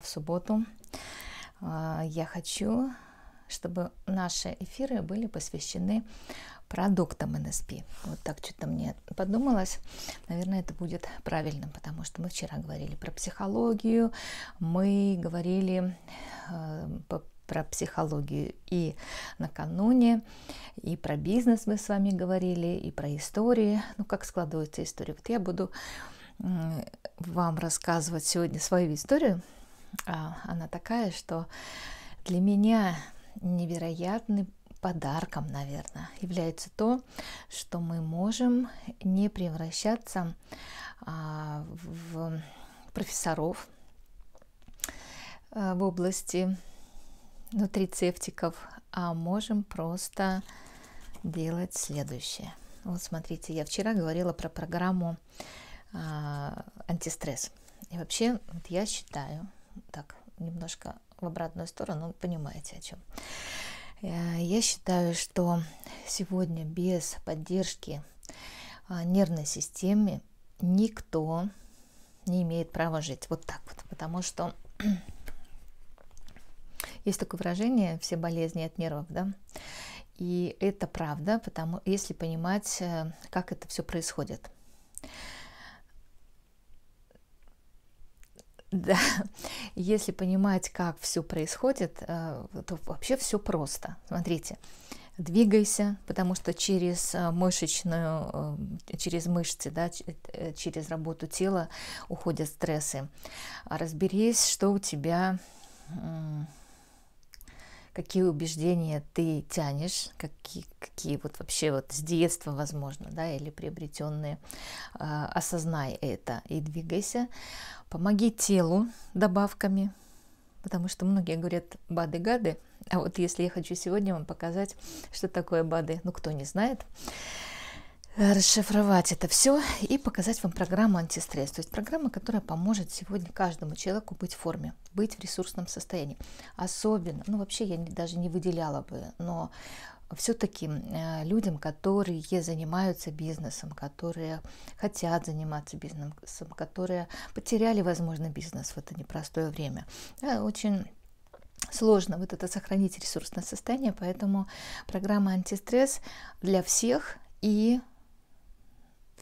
В субботу а, я хочу, чтобы наши эфиры были посвящены продуктам НСП. Вот так что-то мне подумалось. Наверное, это будет правильным, потому что мы вчера говорили про психологию, мы говорили э, про психологию и накануне, и про бизнес мы с вами говорили, и про истории, ну как складывается история. Вот я буду вам рассказывать сегодня свою историю, а, она такая, что для меня невероятным подарком, наверное, является то, что мы можем не превращаться а, в профессоров а, в области нутрицептиков, а можем просто делать следующее. Вот смотрите, я вчера говорила про программу антистресс. И вообще, вот я считаю, так, немножко в обратную сторону, понимаете о чем. Э, я считаю, что сегодня без поддержки а, нервной системы никто не имеет права жить. Вот так вот. Потому что есть такое выражение «все болезни от нервов», да? И это правда, потому если понимать, э, как это все происходит – Да, если понимать, как все происходит, э, то вообще все просто. Смотрите, двигайся, потому что через э, мышечную, э, через мышцы, да, через работу тела уходят стрессы. Разберись, что у тебя какие убеждения ты тянешь, какие, какие вот вообще вот с детства, возможно, да, или приобретенные. А, осознай это и двигайся. Помоги телу добавками, потому что многие говорят «бады-гады», а вот если я хочу сегодня вам показать, что такое БАДы, ну кто не знает, расшифровать это все и показать вам программу антистресс. То есть программа, которая поможет сегодня каждому человеку быть в форме, быть в ресурсном состоянии. Особенно, ну вообще я даже не выделяла бы, но все-таки э, людям, которые занимаются бизнесом, которые хотят заниматься бизнесом, которые потеряли, возможно, бизнес в это непростое время. очень сложно вот это сохранить ресурсное состояние, поэтому программа антистресс для всех и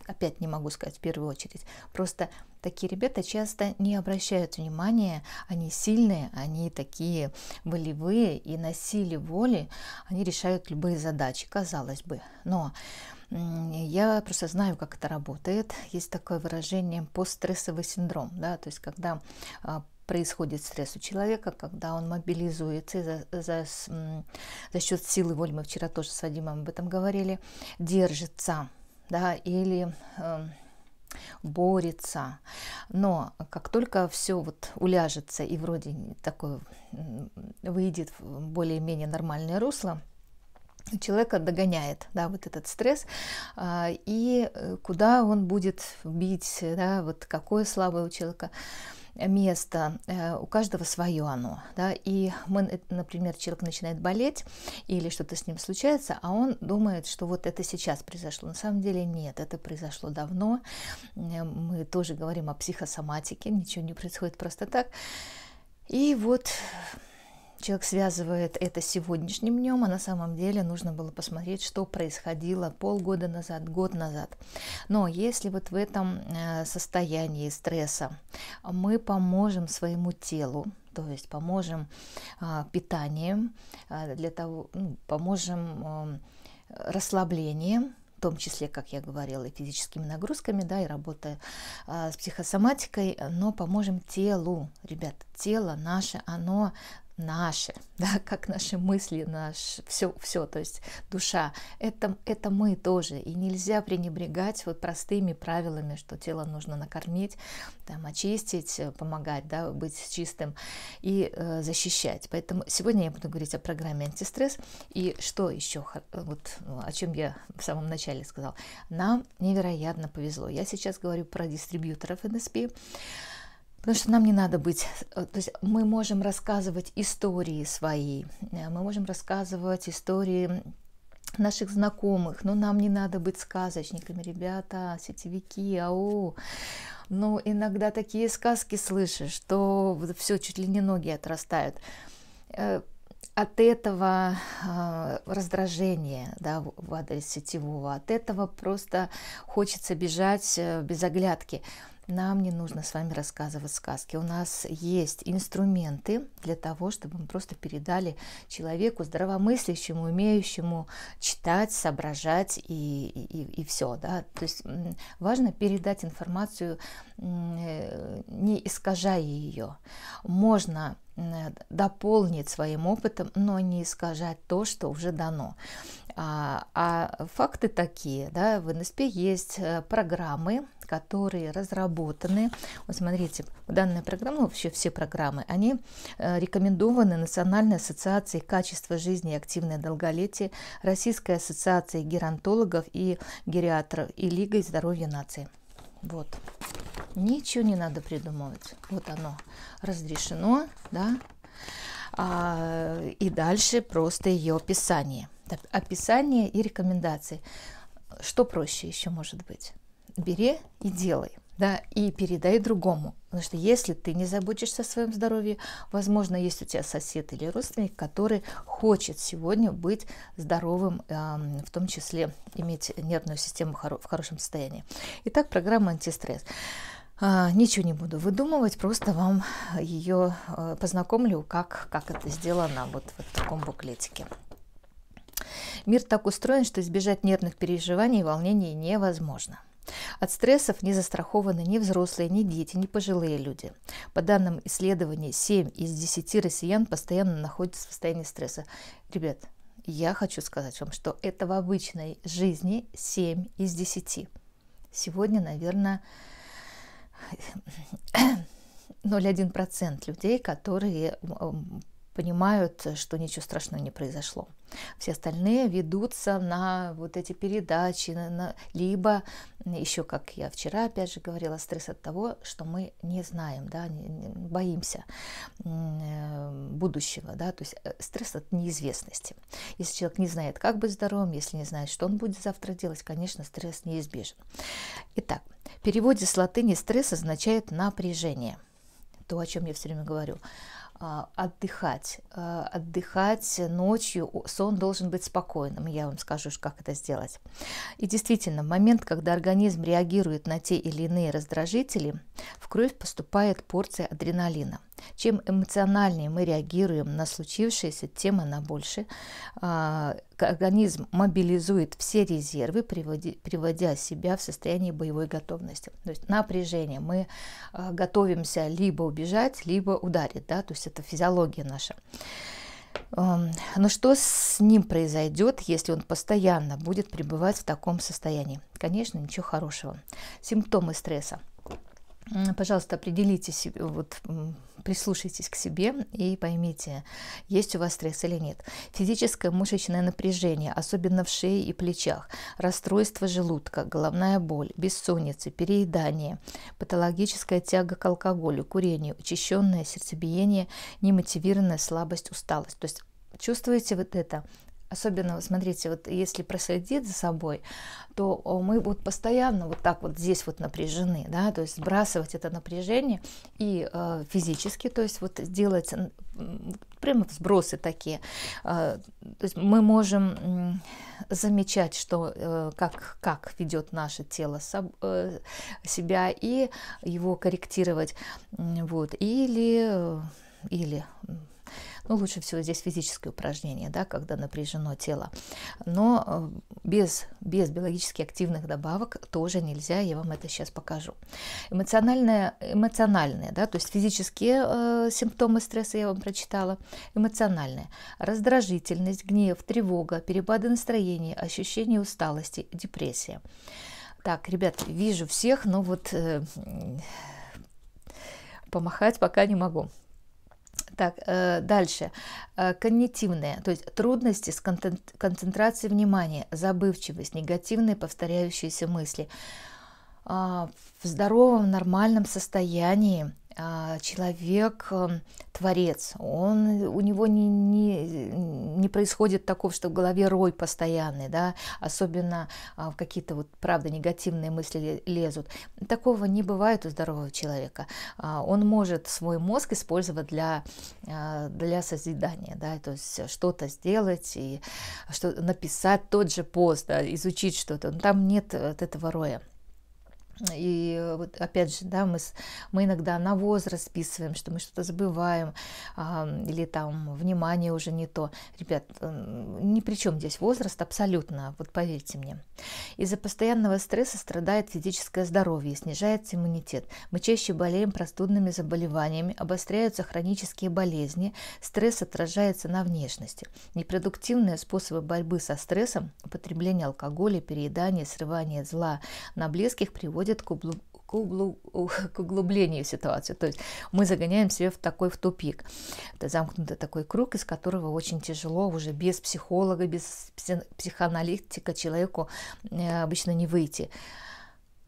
опять не могу сказать в первую очередь. Просто такие ребята часто не обращают внимания, они сильные, они такие волевые, и на силе воли они решают любые задачи, казалось бы. Но я просто знаю, как это работает. Есть такое выражение постстрессовый синдром, да, то есть когда а, происходит стресс у человека, когда он мобилизуется за, за, за счет силы воли, мы вчера тоже с Вадимом об этом говорили, держится да, или э, борется. Но как только все вот уляжется и вроде такое выйдет в более-менее нормальное русло, человека догоняет, да, вот этот стресс, а, и э, куда он будет бить, да, вот какое слабое у человека место, э, у каждого свое оно, да, и мы, э, например, человек начинает болеть или что-то с ним случается, а он думает, что вот это сейчас произошло. На самом деле нет, это произошло давно. Э, мы тоже говорим о психосоматике, ничего не происходит просто так. И вот Человек связывает это с сегодняшним днем, а на самом деле нужно было посмотреть, что происходило полгода назад, год назад. Но если вот в этом э, состоянии стресса мы поможем своему телу, то есть поможем э, питанием, э, для того, ну, поможем эм, расслаблением, в том числе, как я говорила, и физическими нагрузками, да, и работая а, с психосоматикой, но поможем телу, ребят, тело наше, оно наши, да, как наши мысли, наш все, все, то есть душа, это, это мы тоже, и нельзя пренебрегать вот простыми правилами, что тело нужно накормить, там, очистить, э, помогать, да, быть чистым и э, защищать. Поэтому сегодня я буду говорить о программе антистресс и что еще, э, вот ну, о чем я в самом начале сказал, Нам невероятно повезло. Я сейчас говорю про дистрибьюторов NSP. Потому что нам не надо быть, э, то есть мы можем рассказывать истории свои, э, мы можем рассказывать истории наших знакомых, но нам не надо быть сказочниками, ребята, сетевики, ау. Но иногда такие сказки слышишь, что все, чуть ли не ноги отрастают э, от этого э, а, раздражения да, в адрес сетевого, от этого просто хочется бежать без оглядки. Нам не нужно с вами рассказывать сказки. У нас есть инструменты для того, чтобы мы просто передали человеку здравомыслящему, умеющему читать, соображать и, и, и все. Да? То есть важно передать информацию, э, не искажая ее. Можно Э, дополнить своим опытом, но не искажать то, что уже дано. А, а факты такие, да, в НСП есть э, программы, которые разработаны. Вот смотрите, данная программа, ну, вообще все программы, они э, рекомендованы Национальной ассоциацией качества жизни и активное долголетие, Российской ассоциацией геронтологов и гериатров и Лигой здоровья нации. Вот. Ничего не надо придумывать. Вот оно разрешено, да. А, и дальше просто ее описание. описание и рекомендации. Что проще еще может быть? Бери и делай да, и передай другому. Потому что если ты не заботишься о своем здоровье, возможно, есть у тебя сосед или родственник, который хочет сегодня быть здоровым, в том числе иметь нервную систему в хорошем состоянии. Итак, программа «Антистресс». А, ничего не буду выдумывать, просто вам ее а, познакомлю, как, как это сделано вот, вот в таком буклетике. Мир так устроен, что избежать нервных переживаний и волнений невозможно. От стрессов не застрахованы ни взрослые, ни дети, ни пожилые люди. По данным исследования, 7 из 10 россиян постоянно находятся в состоянии стресса. Ребят, я хочу сказать вам, что это в обычной жизни 7 из 10. Сегодня, наверное, 0,1% людей, которые понимают, что ничего страшного не произошло. Все остальные ведутся на вот эти передачи, на, на, либо еще, как я вчера опять же говорила, стресс от того, что мы не знаем, да, не, не, боимся э, будущего, да, то есть э, стресс от неизвестности. Если человек не знает, как быть здоровым, если не знает, что он будет завтра делать, конечно, стресс неизбежен. Итак, в переводе с латыни стресс означает напряжение – то, о чем я все время говорю. А, отдыхать. А, отдыхать ночью, сон должен быть спокойным. Я вам скажу, как это сделать. И действительно, в момент, когда организм реагирует на те или иные раздражители, в кровь поступает порция адреналина. Чем эмоциональнее мы реагируем на случившееся, тем она больше. А, организм мобилизует все резервы, приводя себя в состояние боевой готовности. То есть напряжение. Мы а, готовимся либо убежать, либо ударить. Да? То есть это физиология наша. Но ну что с ним произойдет, если он постоянно будет пребывать в таком состоянии? Конечно, ничего хорошего. Симптомы стресса – пожалуйста, определите себе, вот, прислушайтесь к себе и поймите, есть у вас стресс или нет. Физическое мышечное напряжение, особенно в шее и плечах, расстройство желудка, головная боль, бессонница, переедание, патологическая тяга к алкоголю, курению, учащенное сердцебиение, немотивированная слабость, усталость. То есть чувствуете вот это? Особенно, смотрите, вот если проследить за собой, то мы вот постоянно вот так вот здесь вот напряжены, да, то есть сбрасывать это напряжение и э, физически, то есть вот сделать прямо сбросы такие. Э, то есть мы можем замечать, что э, как, как ведет наше тело соб, э, себя и его корректировать, вот, или, э, или ну, лучше всего здесь физические упражнения, да, когда напряжено тело. Но э, без, без биологически активных добавок тоже нельзя, я вам это сейчас покажу. Эмоциональные, эмоциональные да, то есть физические э, симптомы стресса я вам прочитала, эмоциональные. Раздражительность, гнев, тревога, перепады настроения, ощущение усталости, депрессия. Так, ребят, вижу всех, но вот э, помахать пока не могу. Так, э, дальше. Э, когнитивные, то есть трудности с концентрацией внимания, забывчивость, негативные повторяющиеся мысли. А, в здоровом, нормальном состоянии а, человек эм, творец, он, у него не, не, не происходит такого, что в голове рой постоянный, да, особенно а, в какие-то вот, правда, негативные мысли лезут. Такого не бывает у здорового человека. А, он может свой мозг использовать для, для созидания, да, то есть что-то сделать и что, написать тот же пост, да, изучить что-то, там нет от этого роя. И вот опять же, да, мы, мы иногда на возраст списываем, что мы что-то забываем, а, или там внимание уже не то. Ребят, ни при чем здесь возраст абсолютно, вот поверьте мне. Из-за постоянного стресса страдает физическое здоровье, снижается иммунитет. Мы чаще болеем простудными заболеваниями, обостряются хронические болезни, стресс отражается на внешности. Непродуктивные способы борьбы со стрессом, употребление алкоголя, переедание, срывание зла на близких приводят приводит к, углу, к, углу, к углублению ситуации. То есть мы загоняем себя в такой в тупик. Это замкнутый такой круг, из которого очень тяжело уже без психолога, без психоаналитика человеку э, обычно не выйти.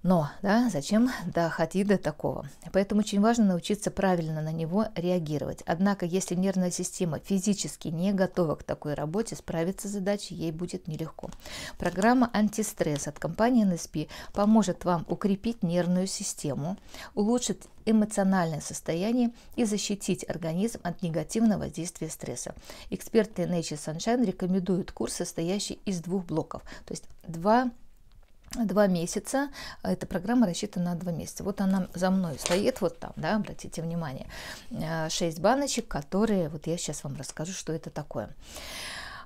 Но, да, зачем доходить до такого? Поэтому очень важно научиться правильно на него реагировать. Однако, если нервная система физически не готова к такой работе, справиться с задачей ей будет нелегко. Программа «Антистресс» от компании NSP поможет вам укрепить нервную систему, улучшить эмоциональное состояние и защитить организм от негативного воздействия стресса. Эксперты Nature Sunshine рекомендуют курс, состоящий из двух блоков, то есть два два месяца. Эта программа рассчитана на два месяца. Вот она за мной стоит, вот там, да, обратите внимание. Э, шесть баночек, которые, вот я сейчас вам расскажу, что это такое.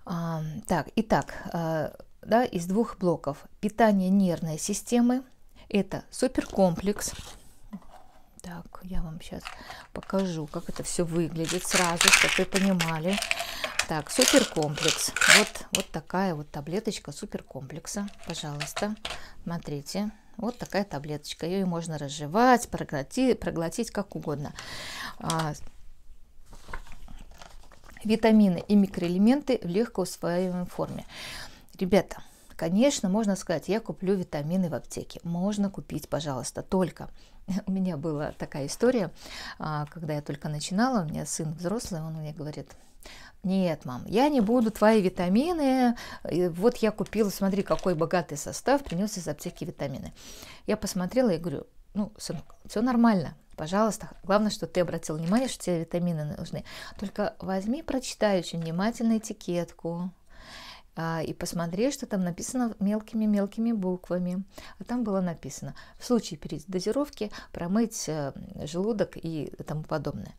А, так, итак, э, да, из двух блоков. Питание нервной системы. Это суперкомплекс. Так, я вам сейчас покажу, как это все выглядит сразу, чтобы вы понимали. Так, суперкомплекс. Вот, вот такая вот таблеточка суперкомплекса. Пожалуйста, смотрите. Вот такая таблеточка. Ее можно разжевать, проглотить, проглотить как угодно. А, витамины и микроэлементы в легкоусвояемой форме. Ребята, Конечно, можно сказать, я куплю витамины в аптеке. Можно купить, пожалуйста, только. У меня была такая история, а, когда я только начинала, у меня сын взрослый, он мне говорит, нет, мам, я не буду твои витамины. Вот я купила, смотри, какой богатый состав, принес из аптеки витамины. Я посмотрела и говорю, ну, сын, все нормально, пожалуйста. Главное, что ты обратил внимание, что тебе витамины нужны. Только возьми, прочитай очень внимательно этикетку, а, и посмотри, что там написано мелкими-мелкими буквами. А там было написано «в случае передозировки промыть э, желудок» и тому подобное.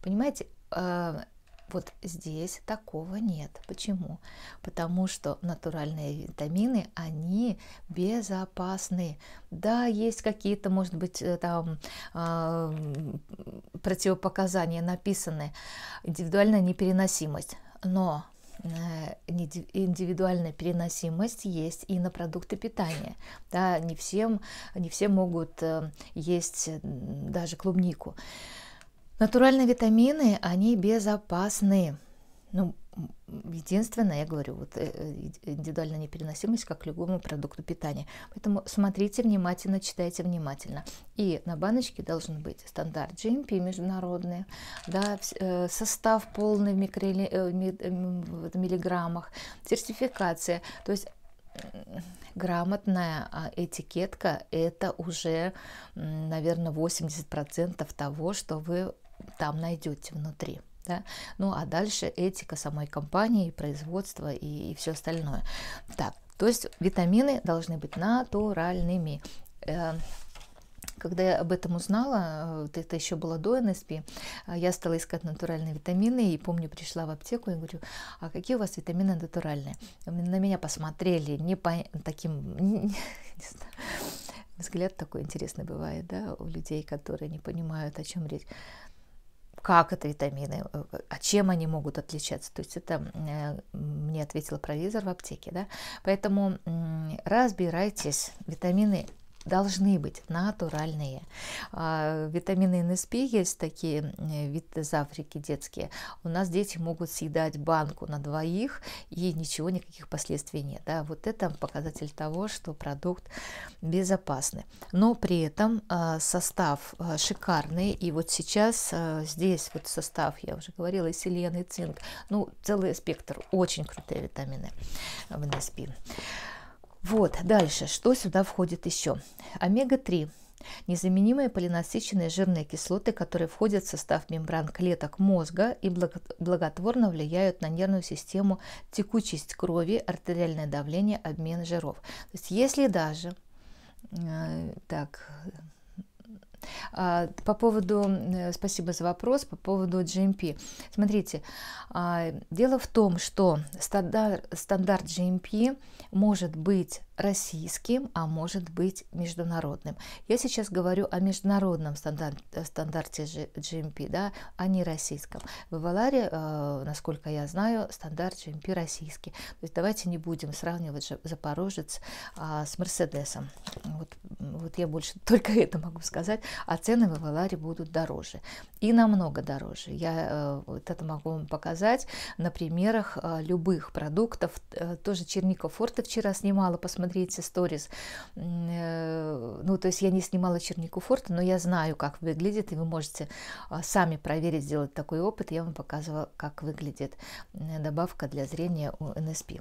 Понимаете, а, вот здесь такого нет. Почему? Потому что натуральные витамины, они безопасны. Да, есть какие-то, может быть, э, там а, противопоказания написаны, индивидуальная непереносимость, но Э, индивидуальная переносимость есть и на продукты питания. Да, не, всем, не все могут э, есть э, даже клубнику. Натуральные витамины, они безопасны. Ну, единственное, я говорю, вот э, э, индивидуальная непереносимость, как к любому продукту питания. Поэтому смотрите внимательно, читайте внимательно. И на баночке должен быть стандарт GMP международный, да, э, состав полный в в миллиграммах, сертификация. То есть грамотная а, этикетка – это уже, наверное, 80% того, что вы там найдете внутри. Да? Ну а дальше этика самой компании, производства и, и все остальное. Так, то есть витамины должны быть натуральными э, когда я об этом узнала, это еще было до НСП, э, я стала искать натуральные витамины, и помню, пришла в аптеку и говорю, а какие у вас витамины натуральные? Э, на меня посмотрели, не по таким, взгляд такой интересный бывает, да, у людей, которые не понимают, о чем речь как это витамины, э, а чем они могут отличаться. То есть это э, мне ответил провизор в аптеке. Да? Поэтому разбирайтесь, витамины должны быть натуральные. А, витамины НСП есть такие э, вид из Африки детские. У нас дети могут съедать банку на двоих и ничего, никаких последствий нет. Да? Вот это показатель того, что продукт безопасный. Но при этом э, состав э, шикарный. И вот сейчас здесь вот состав, я уже говорила, селен, и цинк. Ну, целый спектр. Очень крутые витамины в НСП. Вот, дальше, что сюда входит еще? Омега-3 незаменимые полинасыщенные жирные кислоты, которые входят в состав мембран клеток мозга и благотворно влияют на нервную систему, текучесть крови, артериальное давление, обмен жиров. То есть если даже, э, так, а, по поводу, э, спасибо за вопрос, по поводу GMP. Смотрите, а, дело в том, что стандарт GMP может быть российским, а может быть международным. Я сейчас говорю о международном э, стандарте GMP, да, а не российском. В Аваларе, э, насколько я знаю, стандарт GMP российский. То есть давайте не будем сравнивать Запорожец а, с Мерседесом. Вот, вот я больше только это могу сказать. А цены в Аваларе будут дороже. И намного дороже. Я э, вот это могу вам показать на примерах любых продуктов. Тоже черника Форте вчера снимала, посмотрела посмотреть сторис. Э, ну, то есть я не снимала чернику форта, но я знаю, как выглядит, и вы можете а, сами проверить, сделать такой опыт. Я вам показывала, как выглядит э, добавка для зрения у НСП.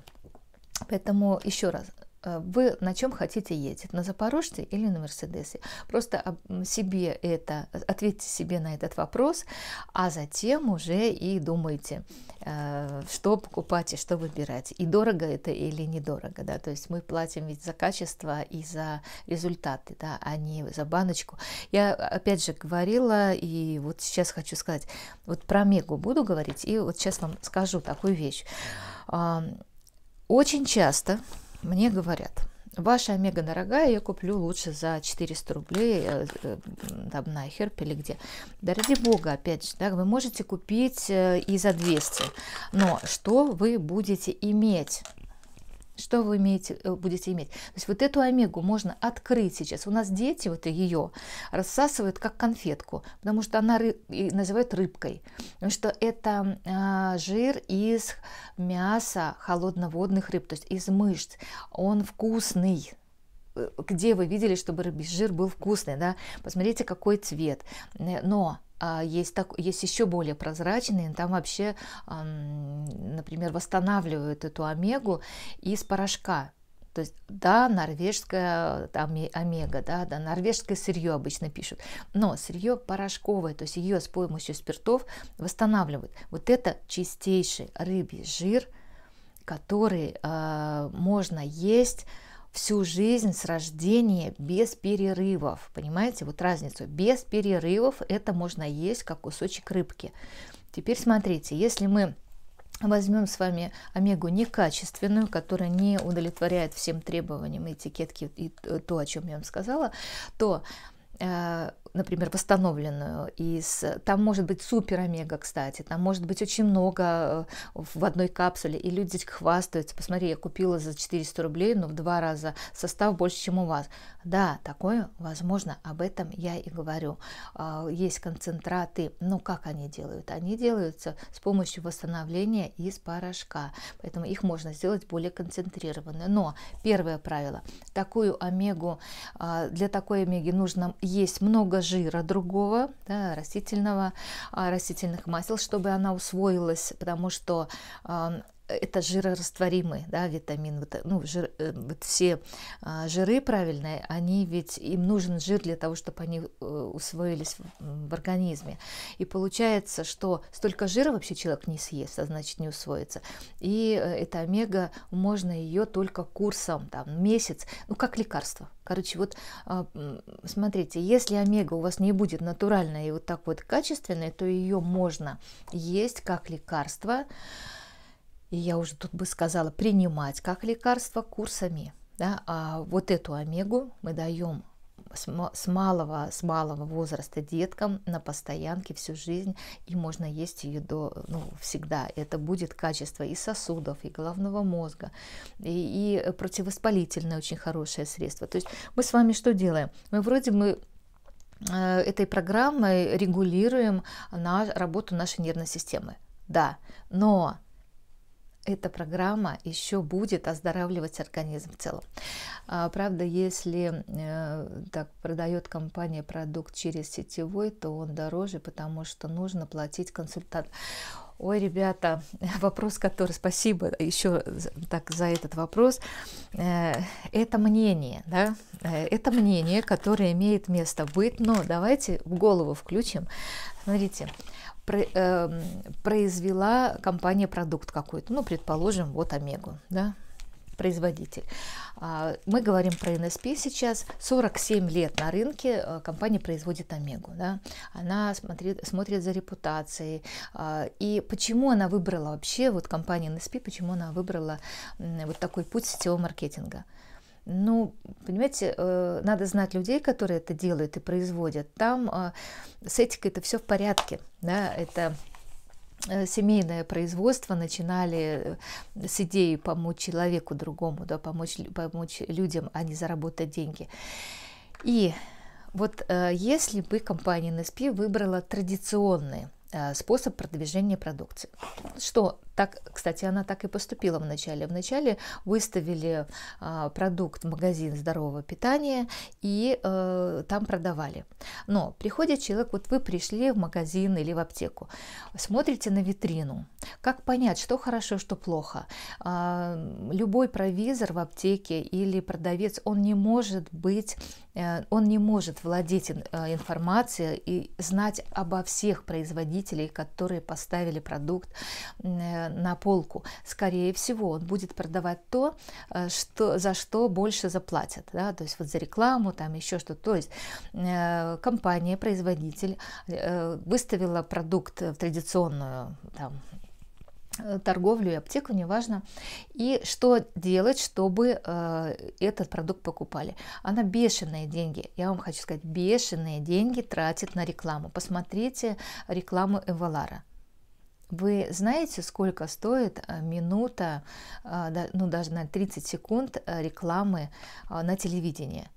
Поэтому еще раз, Э, вы на чем хотите ездить, на Запорожце или на Мерседесе. Просто себе это, э, ответьте себе на этот вопрос, а затем уже и думайте, э, что покупать и что выбирать, и дорого это или недорого, да, то есть мы платим ведь за качество и за результаты, да, а не за баночку. Я опять же говорила, и вот сейчас хочу сказать, вот про Мегу буду говорить, и вот сейчас вам скажу такую вещь. Очень часто мне говорят, ваша омега дорогая, я куплю лучше за 400 рублей э, э, там на Херпе или где. Да ради бога, опять же, да, вы можете купить э, и за 200, но что вы будете иметь что вы имеете, э, будете иметь. То есть вот эту омегу можно открыть сейчас. У нас дети вот ее рассасывают как конфетку, потому что она рыб, называют рыбкой. Потому что это э, жир из мяса холодноводных рыб, то есть из мышц. Он вкусный, э, где вы видели, чтобы рыбий жир был вкусный, да, посмотрите, какой цвет, э, но а, есть, так, есть еще более прозрачные, там вообще, например, восстанавливают эту омегу из порошка. То есть, да, норвежская там, э, омега, да, да, норвежское сырье обычно пишут, но сырье порошковое, то есть ее с помощью спиртов восстанавливают. Вот это чистейший рыбий жир, который э, можно есть всю жизнь с рождения без перерывов. Понимаете, вот разницу. Без перерывов это можно есть как кусочек рыбки. Теперь смотрите, если мы возьмем с вами омегу некачественную, которая не удовлетворяет всем требованиям этикетки и то, о чем я вам сказала, то э, например, восстановленную, и с, там может быть супер-омега, кстати, там может быть очень много э, в одной капсуле, и люди хвастаются, посмотри, я купила за 400 рублей, но в два раза состав больше, чем у вас. Да, такое возможно, об этом я и говорю. А, есть концентраты, но ну, как они делают? Они делаются с помощью восстановления из порошка, поэтому их можно сделать более концентрированные. Но первое правило, такую омегу, а, для такой омеги нужно есть много жира другого, да, растительного, а, растительных масел, чтобы она усвоилась, потому что это жирорастворимый да, витамин, э, ну, жир, э, вот все а, жиры правильные, они ведь, им нужен жир для того, чтобы они э, усвоились в, в организме. И получается, что столько жира вообще человек не съест, а значит не усвоится. И это омега, можно ее только курсом, там, месяц, ну, как лекарство. Короче, вот а, смотрите, если омега у вас не будет натуральной и вот так вот качественной, то ее можно есть как лекарство, и я уже тут бы сказала, принимать как лекарство курсами. Да? А вот эту омегу мы даем с малого, с малого возраста деткам на постоянке всю жизнь, и можно есть ее до, ну, всегда. Это будет качество и сосудов, и головного мозга, и, и противовоспалительное очень хорошее средство. То есть мы с вами что делаем? Мы вроде мы э, этой программой регулируем на работу нашей нервной системы. Да, но эта программа еще будет оздоравливать организм в целом. А, правда, если э, так продает компания продукт через сетевой, то он дороже, потому что нужно платить консультант. Ой, ребята, вопрос, который, спасибо еще так за этот вопрос, э, это мнение, да, э, это мнение, которое имеет место быть, но давайте в голову включим. Смотрите, Эм, произвела компания продукт какой-то, ну, предположим, вот Омегу, да, производитель. А, мы говорим про NSP сейчас. 47 лет на рынке э, компания производит Омегу. Да? Она смотрит, смотрит за репутацией. А, и почему она выбрала вообще, вот компания NSP, почему она выбрала вот такой путь сетевого маркетинга? Ну, понимаете, э, надо знать людей, которые это делают и производят. Там а, с этикой это все в порядке. Да? Это э, семейное производство начинали э, с идеи помочь человеку другому, да, помочь, помочь людям, а не заработать деньги. И вот если бы компания NSP выбрала традиционные способ продвижения продукции. Что так, кстати, она так и поступила вначале. Вначале выставили а, продукт в магазин здорового питания и э, там продавали. Но приходит человек, вот вы пришли в магазин или в аптеку, смотрите на витрину. Как понять, что хорошо, что плохо? А, любой провизор в аптеке или продавец, он не может быть, э, он не может владеть э, информацией и знать обо всех производителей, которые поставили продукт на полку. Скорее всего, он будет продавать то, э, что, за что больше заплатят, да, то есть вот за рекламу, там еще что-то. То есть э, компания, производитель э, выставила продукт в традиционную там, торговлю и аптеку, неважно, и что делать, чтобы э, этот продукт покупали. Она бешеные деньги, я вам хочу сказать, бешеные деньги тратит на рекламу. Посмотрите рекламу Эвалара. Вы знаете, сколько стоит э, минута, э, ну даже на 30 секунд э, рекламы на телевидении?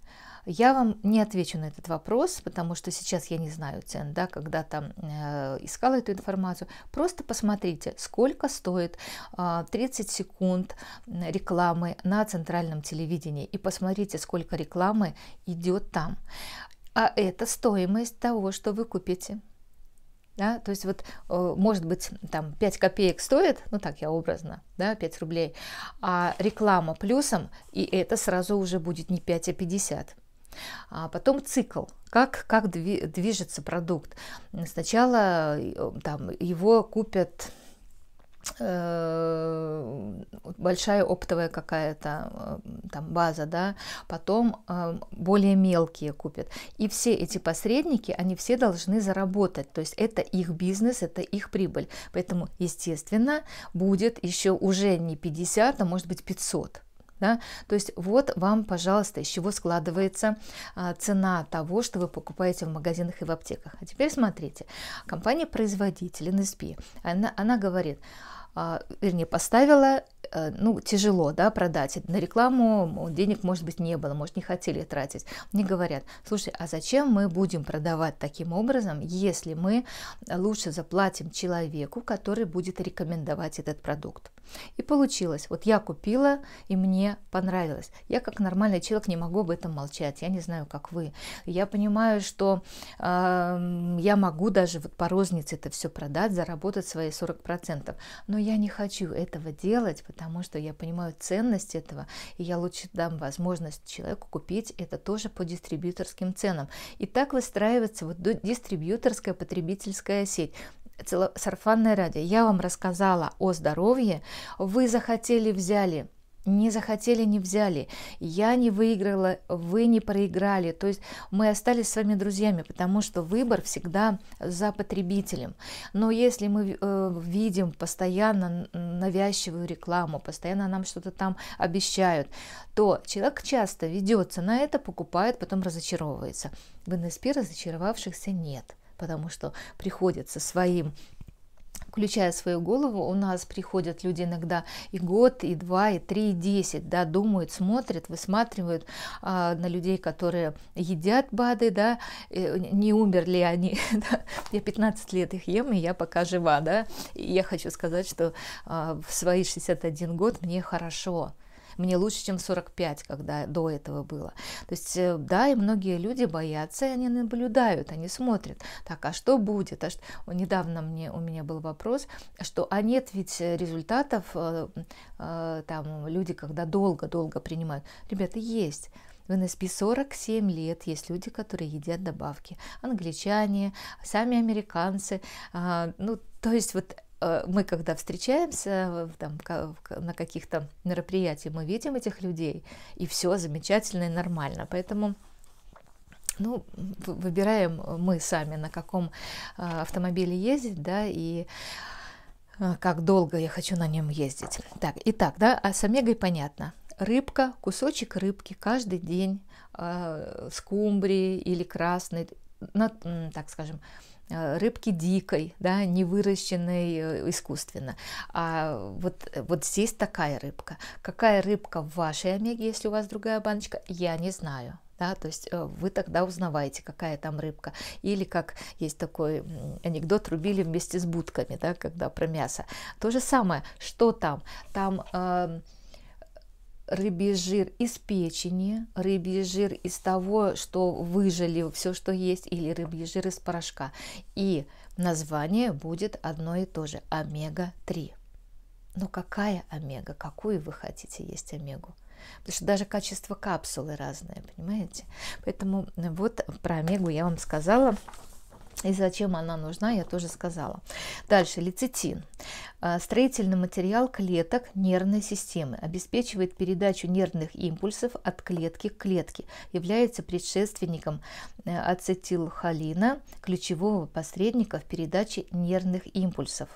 Я вам не отвечу на этот вопрос, потому что сейчас я не знаю цен, да, когда там э, искала эту информацию. Просто посмотрите, сколько стоит э, 30 секунд рекламы на центральном телевидении и посмотрите, сколько рекламы идет там. А это стоимость того, что вы купите. Да? То есть вот, э, может быть, там 5 копеек стоит, ну так я образно, да, 5 рублей, а реклама плюсом, и это сразу уже будет не 5, а 50. А потом цикл, как, как движется продукт. Сначала э, там, его купят Э, большая оптовая какая-то э, там база, да, потом э, более мелкие купят. И все эти посредники, они все должны заработать, то есть это их бизнес, это их прибыль. Поэтому, естественно, будет еще уже не 50, а может быть 500 да? То есть вот вам, пожалуйста, из чего складывается а, цена того, что вы покупаете в магазинах и в аптеках. А теперь смотрите, компания-производитель NSP, она, она говорит, а, вернее, поставила Э, ну, тяжело, да, продать. На рекламу денег, может быть, не было, может, не хотели тратить. Мне говорят, слушай, а зачем мы будем продавать таким образом, если мы лучше заплатим человеку, который будет рекомендовать этот продукт? И получилось. Вот я купила, и мне понравилось. Я как нормальный человек не могу об этом молчать. Я не знаю, как вы. Я понимаю, что э, я могу даже вот по рознице это все продать, заработать свои 40%. Но я не хочу этого делать, потому что я понимаю ценность этого, и я лучше дам возможность человеку купить это тоже по дистрибьюторским ценам. И так выстраивается вот дистрибьюторская потребительская сеть сарафанное радио. Я вам рассказала о здоровье, вы захотели, взяли – не захотели, не взяли, я не выиграла, вы не проиграли. То есть мы остались с вами друзьями, потому что выбор всегда за потребителем. Но если мы э, видим постоянно навязчивую рекламу, постоянно нам что-то там обещают, то человек часто ведется на это, покупает, потом разочаровывается. В НСП разочаровавшихся нет, потому что приходится своим включая свою голову, у нас приходят люди иногда и год, и два, и три, и десять, да, думают, смотрят, высматривают а, на людей, которые едят БАДы, да, э, не умерли они, да. я 15 лет их ем, и я пока жива, да, и я хочу сказать, что а, в свои 61 год мне хорошо, мне лучше, чем 45, когда до этого было. То есть, э, да, и многие люди боятся, и они наблюдают, они смотрят, так, а что будет? А что... Недавно мне, у меня был вопрос, что, а нет ведь результатов, э, э, там, люди, когда долго-долго принимают. Ребята, есть. В НСП 47 лет есть люди, которые едят добавки. Англичане, сами американцы. А, ну, то есть вот Э, мы когда встречаемся там, на каких-то мероприятиях, мы видим этих людей, и все замечательно и нормально. Поэтому ну, выбираем мы сами, на каком а, автомобиле ездить, да, и а, как долго я хочу на нем ездить. Так, итак, да, а с омегой понятно. Рыбка, кусочек рыбки каждый день, э, а, скумбрии или красный, на, так скажем, Э, рыбки дикой, да, не выращенной э, искусственно. А вот, вот здесь такая рыбка. Какая рыбка в вашей омеге, если у вас другая баночка, я не знаю. Да, то есть э, вы тогда узнаваете, какая там рыбка. Или как есть такой анекдот, рубили вместе с будками, да, когда про мясо. То же самое, что там? Там... Э, рыбий жир из печени, рыбий жир из того, что выжили, все, что есть, или рыбий жир из порошка. И название будет одно и то же – омега-3. Но какая омега? Какую вы хотите есть омегу? Потому что даже качество капсулы разное, понимаете? Поэтому вот про омегу я вам сказала. И зачем она нужна, я тоже сказала. Дальше, лецитин. А, строительный материал клеток нервной системы обеспечивает передачу нервных импульсов от клетки к клетке, является предшественником э, ацетилхолина, ключевого посредника в передаче нервных импульсов.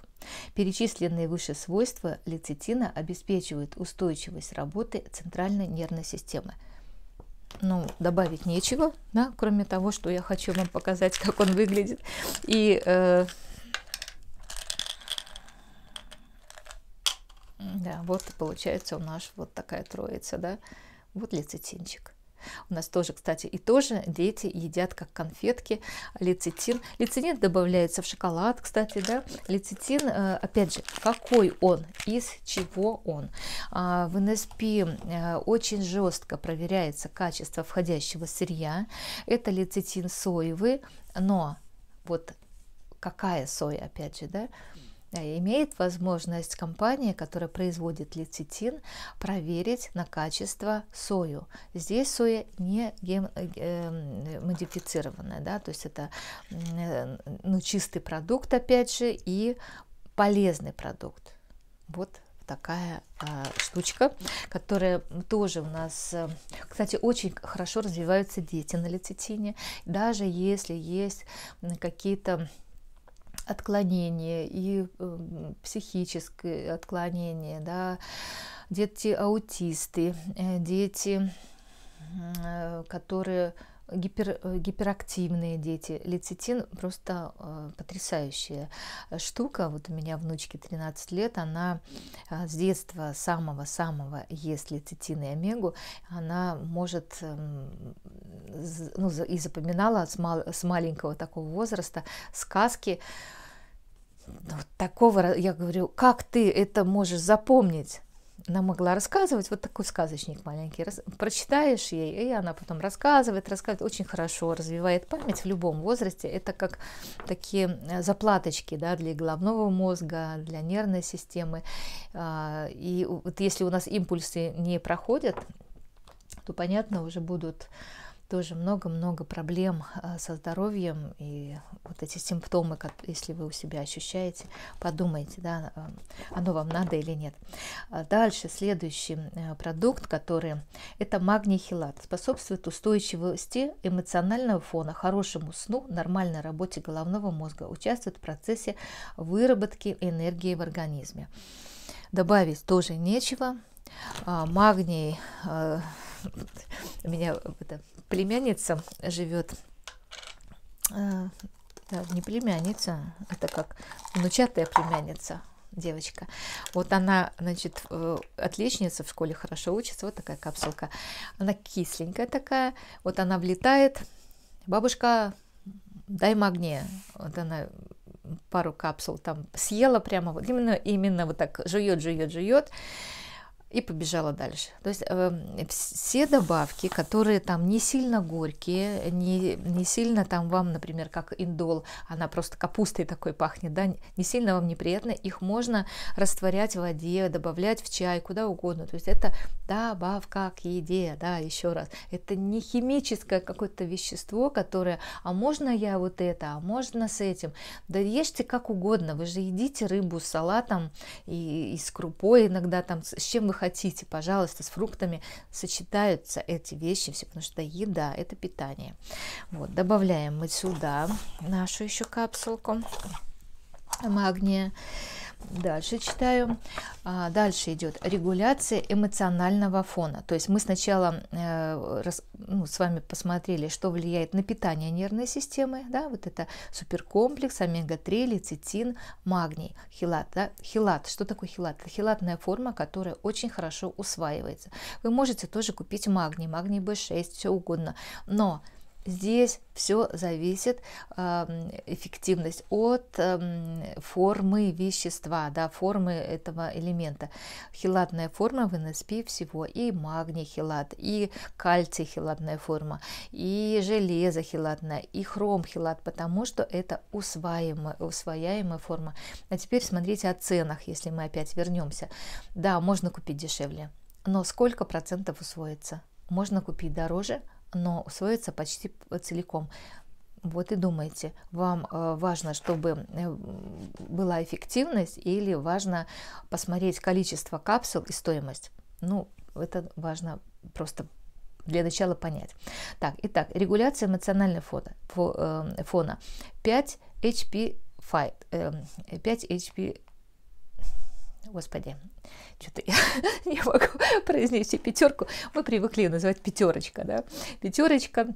Перечисленные выше свойства лецитина обеспечивают устойчивость работы центральной нервной системы ну, добавить нечего, да, кроме того, что я хочу вам показать, как он выглядит. И э, да, вот получается у нас вот такая троица, да, вот лецитинчик. У нас тоже, кстати, и тоже дети едят как конфетки лецитин. Лецитин добавляется в шоколад, кстати, да. Лецитин, э, опять же, какой он, из чего он. А, в НСП э, очень жестко проверяется качество входящего сырья. Это лецитин соевый, но вот какая соя, опять же, да, а имеет возможность компания, которая производит лецитин, проверить на качество сою. Здесь соя не ген... Э, эм, модифицированная, да, то есть это э, ну, чистый продукт, опять же, и полезный продукт. Вот такая э, штучка, которая тоже у нас, э, кстати, очень хорошо развиваются дети на лецитине, даже если есть какие-то отклонение и эм, психическое отклонение, да, дети аутисты, э, дети, э, которые гипер, э, гиперактивные дети. Лецитин просто э, потрясающая э, штука. Вот у меня внучке 13 лет, она э, с детства самого-самого ест лецитин и омегу. Она может э, ну, и запоминала с, мал, с маленького такого возраста сказки. Вот такого, я говорю, как ты это можешь запомнить? она могла рассказывать, вот такой сказочник маленький, раз, прочитаешь ей, и она потом рассказывает, рассказывает, очень хорошо развивает память в любом возрасте, это как такие э, заплаточки, да, для головного мозга, для нервной системы, а, и вот если у нас импульсы не проходят, то, понятно, уже будут тоже много-много проблем а, со здоровьем и вот эти симптомы, как, если вы у себя ощущаете, подумайте, да, а, оно вам надо или нет. А дальше следующий э, продукт, который это магний хилат, способствует устойчивости эмоционального фона, хорошему сну, нормальной работе головного мозга, участвует в процессе выработки энергии в организме. Добавить тоже нечего. Магний э, у меня это, племянница живет, э, а, не племянница, это как внучатая племянница, девочка. Вот она, значит, э, отличница в школе хорошо учится, вот такая капсулка. Она кисленькая такая, вот она влетает, бабушка, дай магния. Вот она пару капсул там съела прямо, вот именно, именно вот так жует, жует, жует и побежала дальше. То есть э, все добавки, которые там не сильно горькие, не, не сильно там вам, например, как индол, она просто капустой такой пахнет, да, не сильно вам неприятно, их можно растворять в воде, добавлять в чай, куда угодно. То есть это добавка к еде, да, еще раз. Это не химическое какое-то вещество, которое, а можно я вот это, а можно с этим. Да ешьте как угодно, вы же едите рыбу с салатом и, и с крупой иногда там, с чем вы хотите хотите, пожалуйста, с фруктами сочетаются эти вещи, все, потому что еда – это питание. Вот, добавляем мы сюда нашу еще капсулку магния. Дальше читаю. А, дальше идет регуляция эмоционального фона. То есть мы сначала э, ну, с вами посмотрели, что влияет на питание нервной системы. Да? Вот это суперкомплекс, омега-3, лецитин, магний, хилат. Да? Хилат. Что такое хилат? Это хилатная форма, которая очень хорошо усваивается. Вы можете тоже купить магний, магний B6, все угодно. Но Здесь все зависит эффективность от эм, формы вещества, да, формы этого элемента. Хилатная форма в НСП всего и магний хилат, и кальций хилатная форма, и железо хилатная, и хром хилат, потому что это усваиваемая, усвояемая форма. А теперь смотрите о ценах, если мы опять вернемся. Да, можно купить дешевле, но сколько процентов усвоится? Можно купить дороже – но усвоится почти целиком. Вот и думайте, вам э, важно, чтобы э, была эффективность или важно посмотреть количество капсул и стоимость. Ну, это важно просто для начала понять. Так, итак, регуляция эмоционального э, фона. фона 5 HP 5 HP господи, что-то я не могу произнести пятерку, мы привыкли ее называть пятерочка, да, пятерочка,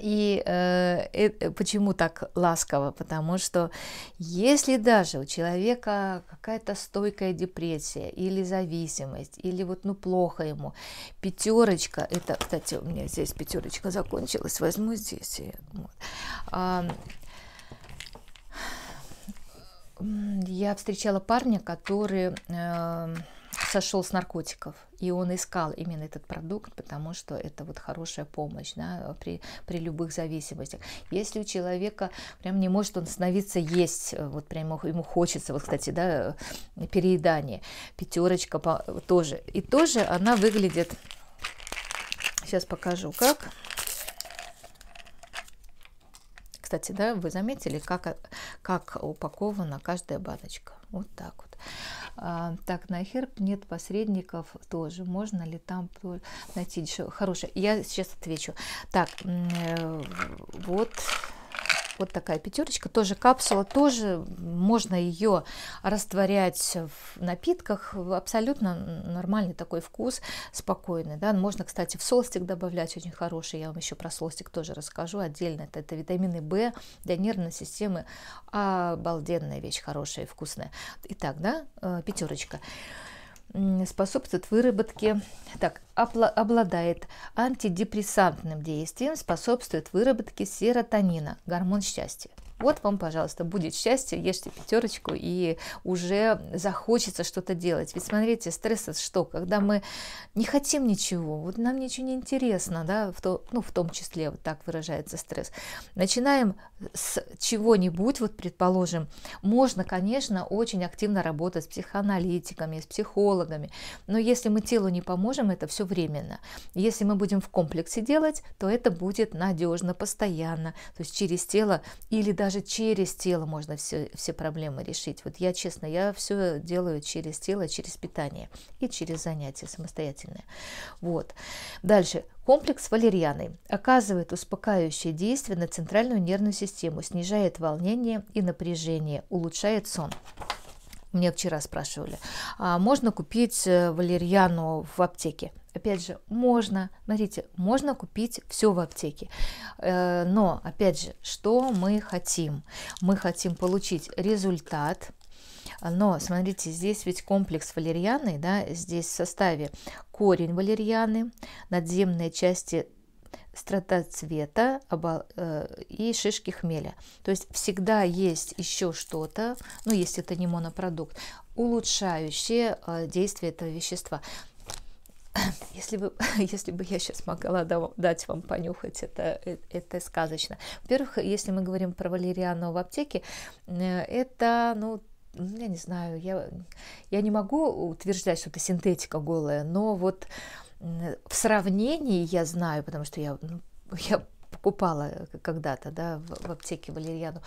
и э, э, почему так ласково? Потому что если даже у человека какая-то стойкая депрессия или зависимость, или вот ну плохо ему, пятерочка, это, кстати, у меня здесь пятерочка закончилась, возьму здесь. Вот. А, я встречала парня, который э, эм, сошел с наркотиков, и он искал именно этот продукт, потому что это вот хорошая помощь да, при, при любых зависимостях. Если у человека прям не может он становиться есть, э, вот прям ему хочется, вот, кстати, да, э, переедание, пятерочка по, тоже. И тоже она выглядит, сейчас покажу как. Кстати, да, вы заметили, как, а, как упакована каждая баночка. Вот так вот. А, так, на Херб нет посредников тоже. Можно ли там найти дешевое? Хорошее. Я сейчас отвечу. Так, э, вот вот такая пятерочка, тоже капсула, тоже можно ее растворять в напитках, абсолютно нормальный такой вкус, спокойный, да, можно, кстати, в солстик добавлять, очень хороший, я вам еще про солстик тоже расскажу отдельно, это, это витамины В для нервной системы, обалденная вещь, хорошая и вкусная. Итак, да, э, пятерочка способствует выработке, так, обладает антидепрессантным действием, способствует выработке серотонина, гормон счастья. Вот вам, пожалуйста, будет счастье, ешьте пятерочку и уже захочется что-то делать. Ведь смотрите, стресс это что? Когда мы не хотим ничего, вот нам ничего не интересно, да, в то, ну, в том числе вот так выражается стресс. Начинаем с чего-нибудь, вот предположим, можно, конечно, очень активно работать с психоаналитиками, с психологами, но если мы телу не поможем, это все временно. Если мы будем в комплексе делать, то это будет надежно, постоянно, то есть через тело или даже даже через тело можно все, все проблемы решить. Вот я, честно, я все делаю через тело, через питание и через занятия самостоятельные. Вот. Дальше. Комплекс валерьяны оказывает успокаивающее действие на центральную нервную систему, снижает волнение и напряжение, улучшает сон. Мне вчера спрашивали, а можно купить э, валерьяну в аптеке? Опять же, можно, смотрите, можно купить все в аптеке. Э, но, опять же, что мы хотим? Мы хотим получить результат, но, смотрите, здесь ведь комплекс валерьяны, да, здесь в составе корень валерьяны, надземные части Страта цвета, э, и шишки хмеля. То есть всегда есть еще что-то, ну если это не монопродукт, улучшающее э, действие этого вещества. Если бы, если бы я сейчас могла дать вам понюхать, это, э, это сказочно. Во-первых, если мы говорим про валериану в аптеке, это, ну, я не знаю, я, я не могу утверждать, что это синтетика голая, но вот в сравнении я знаю, потому что я, ну, я покупала э, когда-то да, в, в аптеке валерьяну,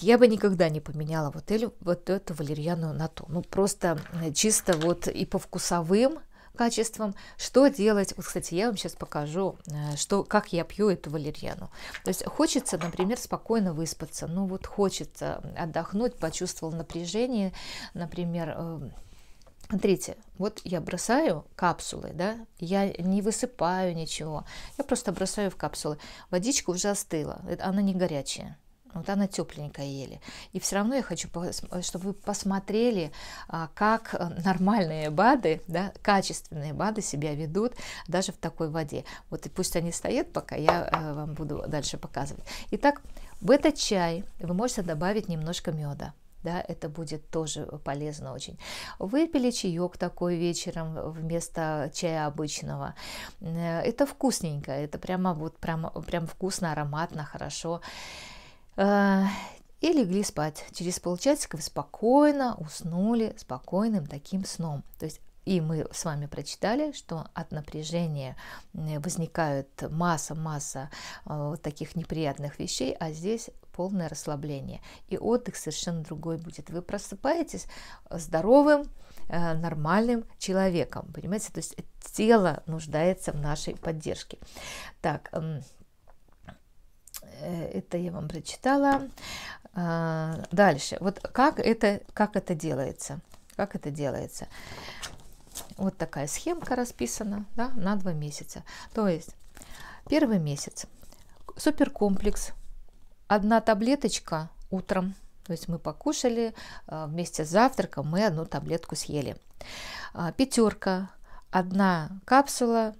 я бы никогда не поменяла вот, эль, вот эту валерьяну на ту. Ну, просто э, чисто вот и по вкусовым качеством. Что делать? Вот, кстати, я вам сейчас покажу, э, что, как я пью эту валерьяну. То есть хочется, например, спокойно выспаться. Ну вот хочется отдохнуть, почувствовал напряжение, например, Смотрите, вот я бросаю капсулы, да, я не высыпаю ничего, я просто бросаю в капсулы. Водичка уже остыла, э, она не горячая. Вот она тепленькая еле. И все равно я хочу, э, чтобы вы посмотрели, а, как э, нормальные БАДы, да, качественные БАДы себя ведут даже в такой воде. Вот и пусть они стоят, пока я вам буду дальше показывать. Итак, в этот чай вы можете добавить немножко меда да, это будет тоже полезно очень. Выпили чаек такой вечером вместо чая обычного. Э, это вкусненько, это прямо вот прям, прям вкусно, ароматно, хорошо. Э, и легли спать. Через полчасика вы спокойно уснули спокойным таким сном. То есть и мы с вами прочитали, что от напряжения э, возникают масса-масса вот таких неприятных вещей, а здесь полное расслабление. И отдых совершенно другой будет. Вы просыпаетесь э, здоровым, э, нормальным человеком. Понимаете, то есть тело нуждается в нашей поддержке. Так, эм, э, это я вам прочитала. Дальше. Вот как это, как это делается? Как это делается? Вот такая схемка расписана да, на два месяца. То есть первый месяц суперкомплекс одна таблеточка утром. То есть мы покушали, а, вместе с завтраком мы одну таблетку съели. А, пятерка, одна капсула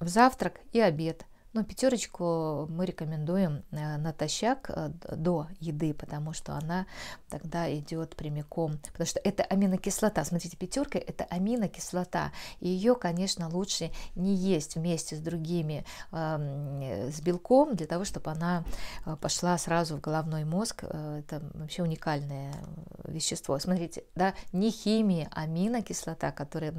в завтрак и обед – ну пятерочку мы рекомендуем э, натощак э, до еды, потому что она тогда идет прямиком, потому что это аминокислота. Смотрите, пятерка это аминокислота, ее, конечно, лучше не есть вместе с другими эм, с белком для того, чтобы она э, пошла сразу в головной мозг. Это вообще уникальное вещество. Смотрите, да, не химия, а аминокислота, которая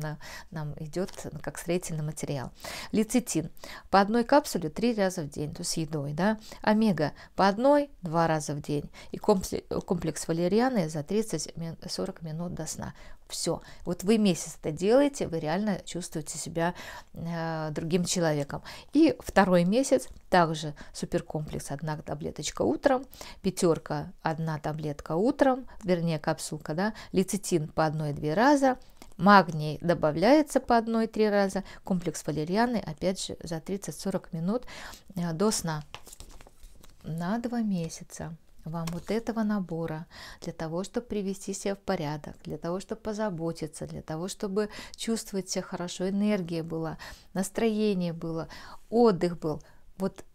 нам идет как строительный материал. Лецитин по одной капсуле капсюле три раза в день, то с едой, да, омега по одной два раза в день и комплекс валерианы за 30-40 минут до сна. Все. Вот вы месяц это делаете, вы реально чувствуете себя э, другим человеком. И второй месяц также суперкомплекс. Одна таблеточка утром, пятерка, одна таблетка утром, вернее капсулка, да, лецитин по одной-две раза – Магний добавляется по 1-3 раза, комплекс валерианы опять же за 30-40 минут э, до сна на 2 месяца вам вот этого набора для того, чтобы привести себя в порядок, для того, чтобы позаботиться, для того, чтобы чувствовать себя хорошо, энергия была, настроение было, отдых был. Вот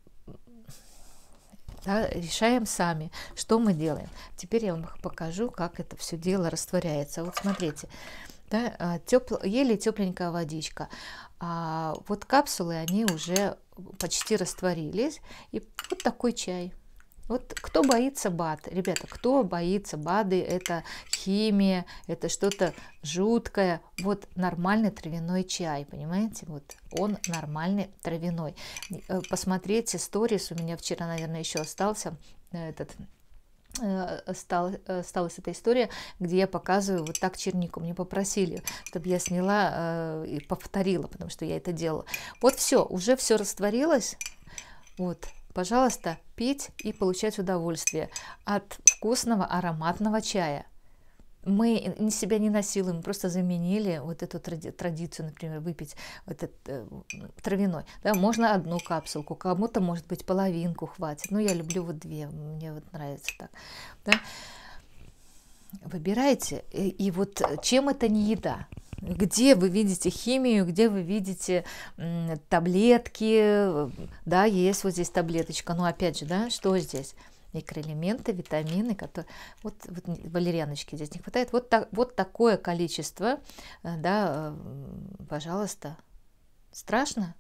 да, решаем сами, что мы делаем. Теперь я вам покажу, как это все дело растворяется. Вот смотрите, да, а, тепл, еле тепленькая водичка. А вот капсулы, они уже почти растворились. И вот такой чай. Вот кто боится БАД? Ребята, кто боится БАДы? Это химия, это что-то жуткое. Вот нормальный травяной чай, понимаете? Вот он нормальный травяной. Э, Посмотрите сторис, у меня вчера, наверное, еще остался э, этот Э, стала, э, осталась эта история, где я показываю вот так чернику. Мне попросили, чтобы я сняла э, и повторила, потому что я это делала. Вот все, уже все растворилось. Вот, пожалуйста, пить и получать удовольствие от вкусного ароматного чая мы себя не насилуем, мы просто заменили вот эту тради традицию, например, выпить вот этот, э, травяной. Да, можно одну капсулку, кому-то, может быть, половинку хватит. Но ну, я люблю вот две, мне вот нравится так. Да? Выбирайте. И, и вот чем это не еда? где вы видите химию, где вы видите таблетки, э, да, есть вот здесь таблеточка, но опять же, да, что здесь? микроэлементы, витамины, которые вот, вот валерьяночки здесь не хватает. Вот, так, вот такое количество, э, да, пожалуйста. Страшно?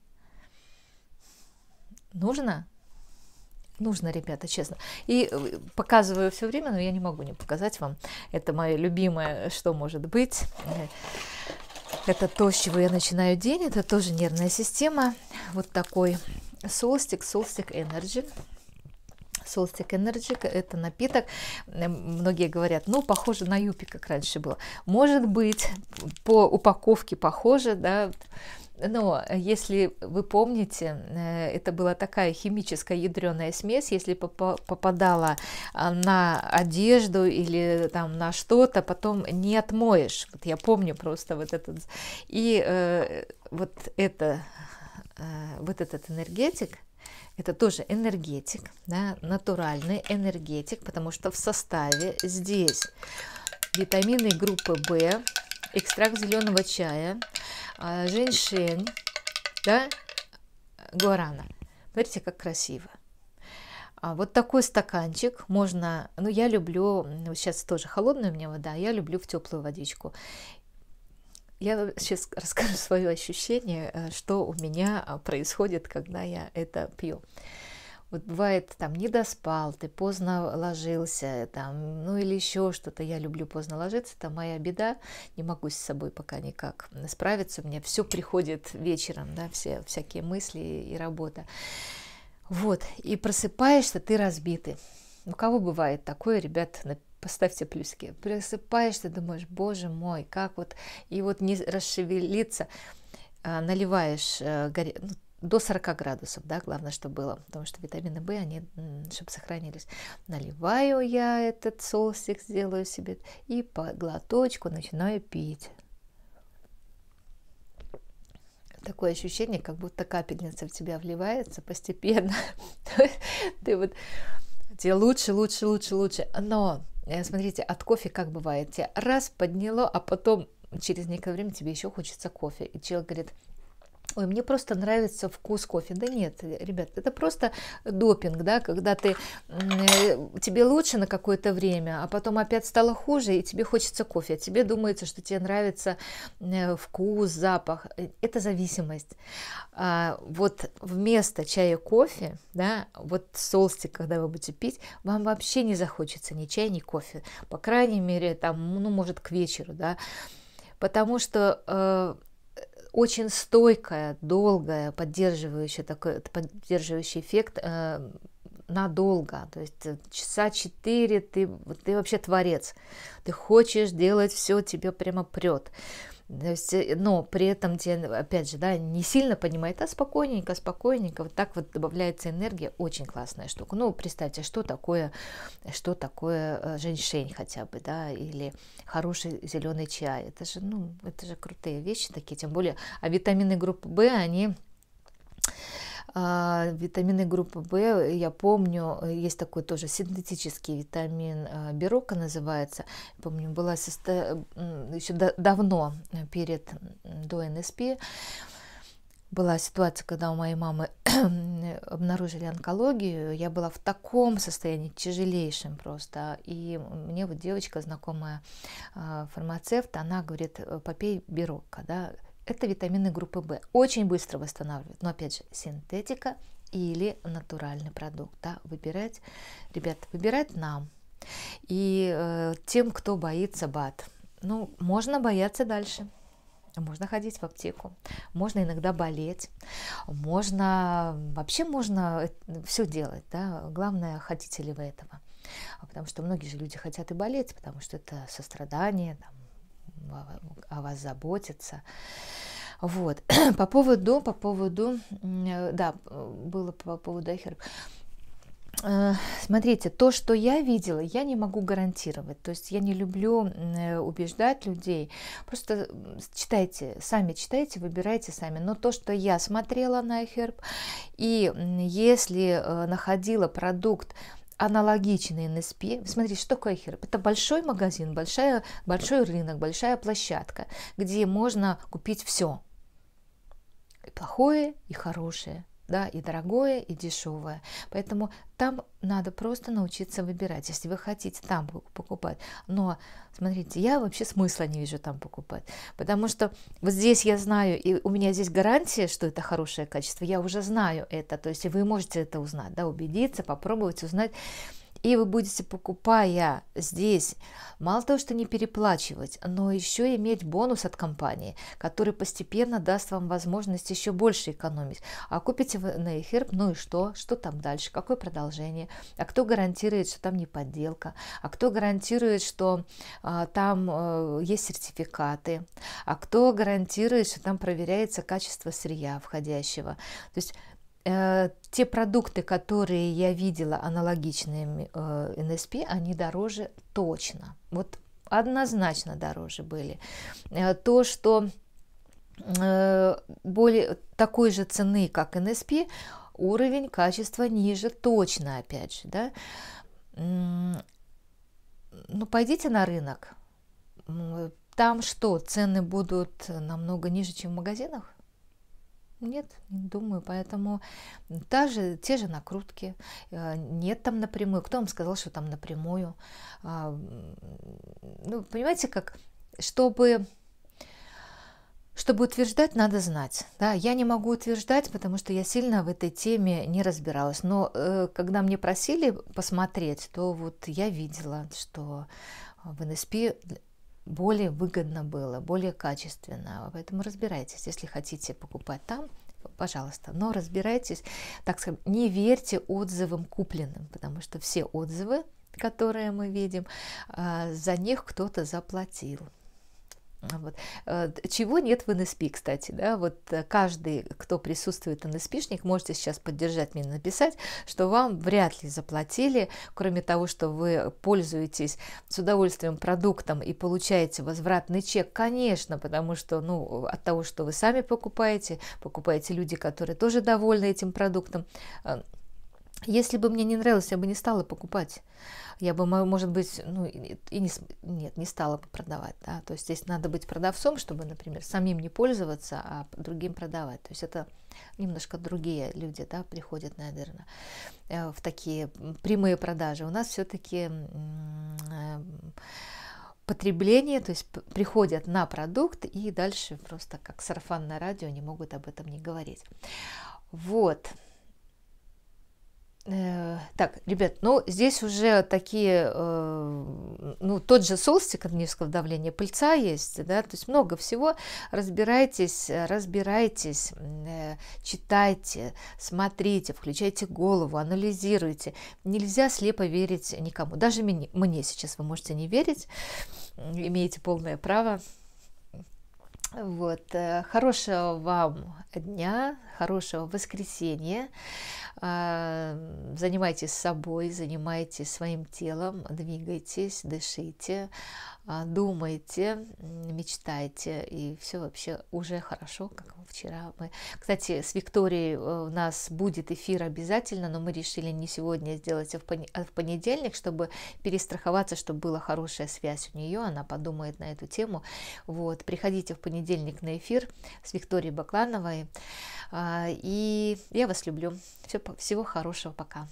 Нужно? Нужно, ребята, честно. И э, показываю все время, но я не могу не показать вам. Это мое любимое, что может быть. Это то, с чего я начинаю день. Это тоже нервная система. Вот такой солстик, солстик Energy. Солстик Energy, это напиток, многие говорят, ну, похоже на юпи, как раньше было. Может быть, по упаковке похоже, да, но если вы помните, э, это была такая химическая ядреная смесь, если попадала а, на одежду или там на что-то, потом не отмоешь. Вот я помню просто вот этот. И э, вот это, э, вот этот энергетик – это тоже энергетик, да, натуральный энергетик, потому что в составе здесь витамины группы В, экстракт зеленого чая, а, женьшень, да, гуарана. Смотрите, как красиво. А вот такой стаканчик можно, ну я люблю, сейчас тоже холодная у меня вода, я люблю в теплую водичку. Я сейчас расскажу свое ощущение, э, что у меня а, происходит, когда я это пью. Вот бывает, там, не доспал, ты поздно ложился, там, ну или еще что-то. Я люблю поздно ложиться, это моя беда, не могу с собой пока никак справиться. У меня все приходит вечером, да, все всякие мысли и работа. Вот, и просыпаешься, ты разбитый. У кого бывает такое, ребят, поставьте плюсики. Просыпаешься, думаешь, боже мой, как вот, и вот не расшевелиться, а, наливаешь э, горе... Ну, до 40 градусов, да, главное, чтобы было, потому что витамины В, они, чтобы сохранились. Наливаю я этот соусик, сделаю себе, и по глоточку начинаю пить. Такое ощущение, как будто капельница в тебя вливается постепенно. Ты вот тебе лучше, лучше, лучше, лучше. Но Э, смотрите, от кофе как бывает, тебя раз подняло, а потом через некоторое время тебе еще хочется кофе. И человек говорит, Ой, мне просто нравится вкус кофе. Да нет, ребят, это просто допинг, да, когда ты, э, тебе лучше на какое-то время, а потом опять стало хуже, и тебе хочется кофе, а тебе думается, что тебе нравится э, вкус, запах. Это зависимость. А, вот вместо чая кофе, да, вот солстик, когда вы будете пить, вам вообще не захочется ни чай, ни кофе. По крайней мере, там, ну, может, к вечеру, да, потому что э, очень стойкая, долгая, поддерживающая, такой, поддерживающий эффект э, надолго. То есть э, часа четыре ты, ты вообще творец. Ты хочешь делать все, тебе прямо прет. То есть, э, но при этом тебе, ну, опять же, да, не сильно понимает, а спокойненько, спокойненько, вот так вот добавляется энергия, очень классная штука. Ну, представьте, что такое, что такое э, женьшень хотя бы, да, или хороший зеленый чай. Это же, ну, это же крутые вещи такие, тем более, а витамины группы В, они а, витамины группы В, э, я помню, э, есть такой тоже синтетический витамин а, Берока называется. Помню, была состо... еще давно, э, перед, до НСП, была ситуация, когда у моей мамы обнаружили онкологию, я была в таком состоянии, тяжелейшем просто. И мне вот девочка, знакомая а, фармацевт, она говорит, попей Берока, да, это витамины группы В. Очень быстро восстанавливают. Но опять же, синтетика или натуральный продукт. Да? Выбирать, ребят, выбирать нам. И э, тем, кто боится БАД. Ну, можно бояться дальше. Можно ходить в аптеку, можно иногда болеть, можно вообще можно э, все делать, да. Главное, хотите ли вы этого. А потому что многие же люди хотят и болеть, потому что это сострадание, там, о вас заботятся. Вот. По поводу, по поводу, э, да, было по поводу Ахерб. Э, смотрите, то, что я видела, я не могу гарантировать. То есть я не люблю э, убеждать людей. Просто читайте, сами читайте, выбирайте сами. Но то, что я смотрела на Херб, и если находила продукт, аналогичный НСП. Смотрите, что такое Херб? Это большой магазин, большая, большой рынок, большая площадка, где можно купить все. И плохое, и хорошее да, и дорогое, и дешевое. Поэтому там надо просто научиться выбирать, если вы хотите там покупать. Но, смотрите, я вообще смысла не вижу там покупать, потому что вот здесь я знаю, и у меня здесь гарантия, что это хорошее качество, я уже знаю это, то есть вы можете это узнать, да, убедиться, попробовать узнать, и вы будете, покупая здесь, мало того, что не переплачивать, но еще иметь бонус от компании, который постепенно даст вам возможность еще больше экономить. А купите вы на эфир, ну и что? Что там дальше? Какое продолжение? А кто гарантирует, что там не подделка? А кто гарантирует, что а, там а, есть сертификаты? А кто гарантирует, что там проверяется качество сырья входящего? То есть Э, те продукты, которые я видела аналогичные э, НСП, они дороже точно. Вот однозначно дороже были. Э, то, что э, более такой же цены, как НСП, уровень качества ниже точно, опять же, да. Ну, пойдите на рынок. Там что, цены будут намного ниже, чем в магазинах? Нет, не думаю, поэтому та же, те же накрутки, э, нет там напрямую, кто вам сказал, что там напрямую, а, ну, понимаете, как, чтобы чтобы утверждать, надо знать. Да? Я не могу утверждать, потому что я сильно в этой теме не разбиралась. Но э, когда мне просили посмотреть, то вот я видела, что в НСП более выгодно было, более качественно. Поэтому разбирайтесь, если хотите покупать там, пожалуйста, но разбирайтесь, так сказать, не верьте отзывам купленным, потому что все отзывы, которые мы видим, а, за них кто-то заплатил. А вот. Э, чего нет в НСП, кстати, да, вот э, каждый, кто присутствует НСПшник, можете сейчас поддержать меня, написать, что вам вряд ли заплатили, кроме того, что вы пользуетесь с удовольствием продуктом и получаете возвратный чек, конечно, потому что, ну, от того, что вы сами покупаете, покупаете люди, которые тоже довольны этим продуктом, э, если бы мне не нравилось, я бы не стала покупать. Я бы, может быть, ну, и не, нет, не стала бы продавать. Да? То есть здесь надо быть продавцом, чтобы, например, самим не пользоваться, а другим продавать. То есть это немножко другие люди да, приходят, наверное, э, в такие прямые продажи. У нас все-таки э, потребление, то есть приходят на продукт и дальше просто как сарафанное радио не могут об этом не говорить. Вот. Э, так, ребят, ну здесь уже такие, э, ну тот же солстик невского давления пыльца есть, да, то есть много всего. Разбирайтесь, разбирайтесь, э, читайте, смотрите, включайте голову, анализируйте. Нельзя слепо верить никому. Даже мне, мне сейчас вы можете не верить, имеете полное право вот. Э, хорошего вам дня, хорошего воскресенья. А, занимайтесь собой, занимайтесь своим телом, двигайтесь, дышите. А, думаете, мечтаете, и все вообще уже хорошо, как вчера мы. Кстати, с Викторией э, у нас будет эфир обязательно, но мы решили не сегодня сделать, а в а понедельник, чтобы перестраховаться, чтобы была хорошая связь у нее, она подумает на эту тему. Вот, приходите в понедельник на эфир с Викторией Баклановой, а, и я вас люблю. Все, всего хорошего, пока.